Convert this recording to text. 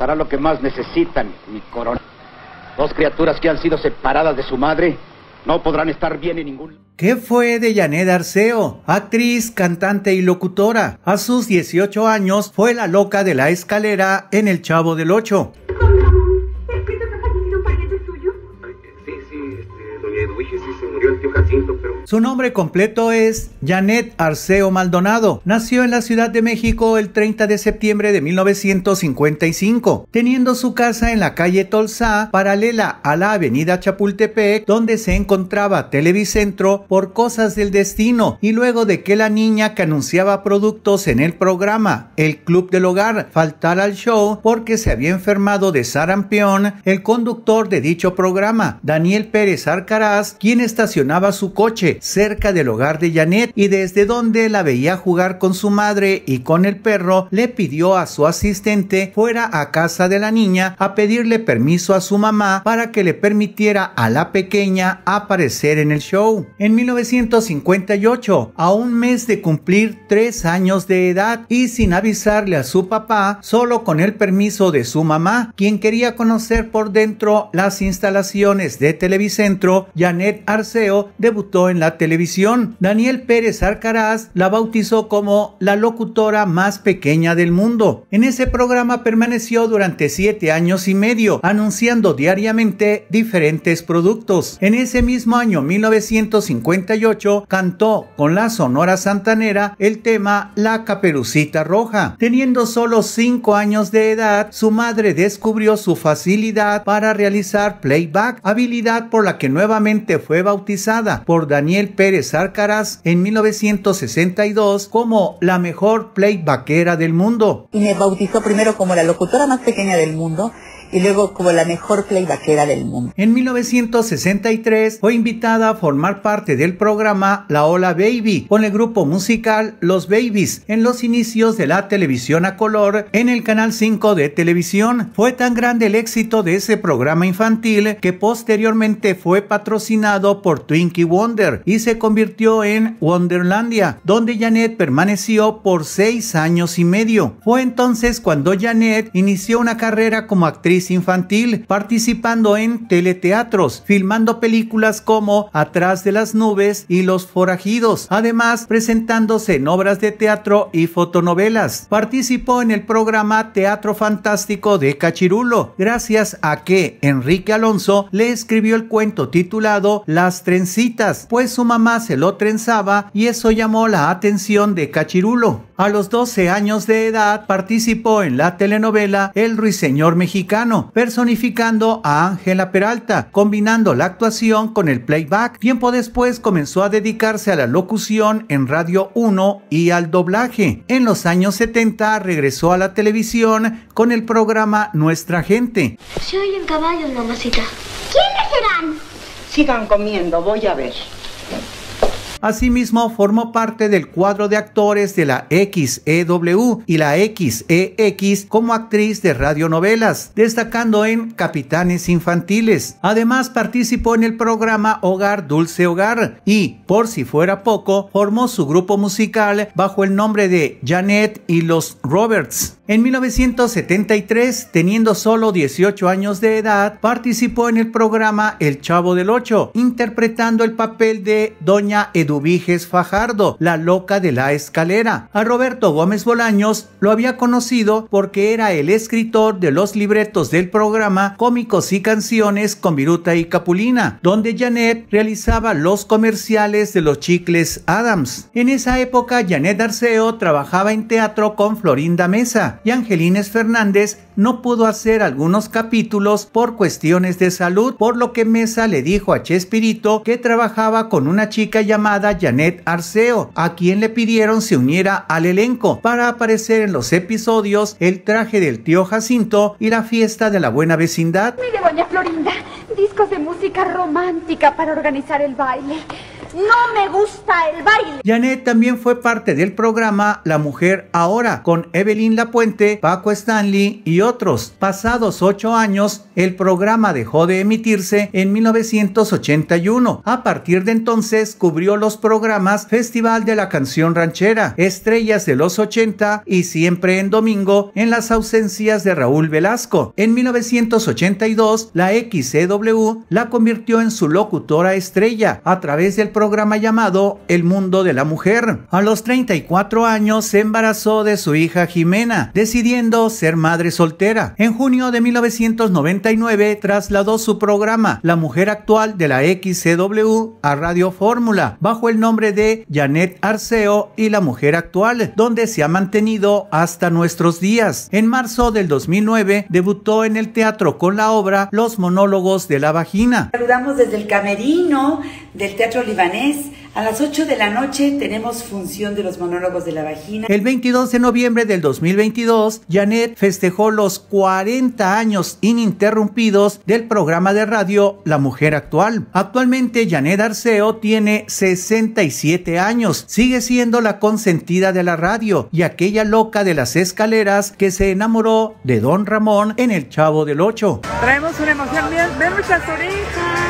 Hará lo que más necesitan, mi corona. Dos criaturas que han sido separadas de su madre no podrán estar bien en ningún... ¿Qué fue de Janet Arceo? Actriz, cantante y locutora. A sus 18 años fue la loca de la escalera en El Chavo del Ocho. Su nombre completo es Janet Arceo Maldonado. Nació en la Ciudad de México el 30 de septiembre de 1955, teniendo su casa en la calle Tolsa, paralela a la avenida Chapultepec, donde se encontraba Televicentro por cosas del destino y luego de que la niña que anunciaba productos en el programa El Club del Hogar faltara al show porque se había enfermado de sarampión, el conductor de dicho programa, Daniel Pérez Arcaraz, quien estacionaba su su coche cerca del hogar de Janet y desde donde la veía jugar con su madre y con el perro, le pidió a su asistente fuera a casa de la niña a pedirle permiso a su mamá para que le permitiera a la pequeña aparecer en el show. En 1958, a un mes de cumplir tres años de edad y sin avisarle a su papá, solo con el permiso de su mamá, quien quería conocer por dentro las instalaciones de Televicentro, Janet Arceo de debutó en la televisión. Daniel Pérez Arcaraz la bautizó como la locutora más pequeña del mundo. En ese programa permaneció durante siete años y medio, anunciando diariamente diferentes productos. En ese mismo año 1958 cantó con la Sonora Santanera el tema La Caperucita Roja. Teniendo solo cinco años de edad, su madre descubrió su facilidad para realizar playback, habilidad por la que nuevamente fue bautizada por Daniel Pérez Arcaraz en 1962 como la mejor playbackera del mundo. Y me bautizó primero como la locutora más pequeña del mundo y luego como la mejor playbackera del mundo. En 1963 fue invitada a formar parte del programa La Ola Baby con el grupo musical Los Babies en los inicios de la televisión a color en el canal 5 de televisión. Fue tan grande el éxito de ese programa infantil que posteriormente fue patrocinado por Twinkie Wonder y se convirtió en Wonderlandia, donde Janet permaneció por seis años y medio. Fue entonces cuando Janet inició una carrera como actriz infantil, participando en teleteatros, filmando películas como Atrás de las nubes y Los forajidos, además presentándose en obras de teatro y fotonovelas. Participó en el programa Teatro Fantástico de Cachirulo, gracias a que Enrique Alonso le escribió el cuento titulado Las trencitas, pues su mamá se lo trenzaba y eso llamó la atención de Cachirulo. A los 12 años de edad participó en la telenovela El Ruiseñor Mexicano, personificando a Ángela Peralta, combinando la actuación con el playback. Tiempo después comenzó a dedicarse a la locución en Radio 1 y al doblaje. En los años 70 regresó a la televisión con el programa Nuestra Gente. Se oyen caballos, mamacita. ¿Quiénes serán? Sigan comiendo, voy a ver. Asimismo, formó parte del cuadro de actores de la XEW y la XEX e como actriz de radionovelas, destacando en Capitanes Infantiles. Además, participó en el programa Hogar Dulce Hogar y, por si fuera poco, formó su grupo musical bajo el nombre de Janet y los Roberts. En 1973, teniendo solo 18 años de edad, participó en el programa El Chavo del Ocho, interpretando el papel de Doña Eduviges Fajardo, la loca de la escalera. A Roberto Gómez Bolaños lo había conocido porque era el escritor de los libretos del programa Cómicos y Canciones con Viruta y Capulina, donde Janet realizaba los comerciales de los chicles Adams. En esa época, Janet Arceo trabajaba en teatro con Florinda Mesa y Angelines Fernández no pudo hacer algunos capítulos por cuestiones de salud, por lo que Mesa le dijo a Chespirito que trabajaba con una chica llamada Janet Arceo, a quien le pidieron se uniera al elenco para aparecer en los episodios El traje del tío Jacinto y La fiesta de la buena vecindad. Mire, Florinda, discos de música romántica para organizar el baile. No me gusta el baile. Janet también fue parte del programa La Mujer Ahora con Evelyn Lapuente, Paco Stanley y otros. Pasados ocho años, el programa dejó de emitirse en 1981. A partir de entonces cubrió los programas Festival de la Canción Ranchera, Estrellas de los 80 y Siempre en Domingo en las ausencias de Raúl Velasco. En 1982, la XCW la convirtió en su locutora estrella a través del programa programa llamado El Mundo de la Mujer. A los 34 años se embarazó de su hija Jimena, decidiendo ser madre soltera. En junio de 1999 trasladó su programa La Mujer Actual de la XCW a Radio Fórmula, bajo el nombre de Janet Arceo y La Mujer Actual, donde se ha mantenido hasta nuestros días. En marzo del 2009 debutó en el teatro con la obra Los monólogos de la vagina. Saludamos desde el camerino del Teatro Libanés a las 8 de la noche tenemos función de los monólogos de la vagina. El 22 de noviembre del 2022, Janet festejó los 40 años ininterrumpidos del programa de radio La Mujer Actual. Actualmente, Janet Arceo tiene 67 años, sigue siendo la consentida de la radio y aquella loca de las escaleras que se enamoró de Don Ramón en El Chavo del 8. Traemos una emoción bien, ven muchas orejas.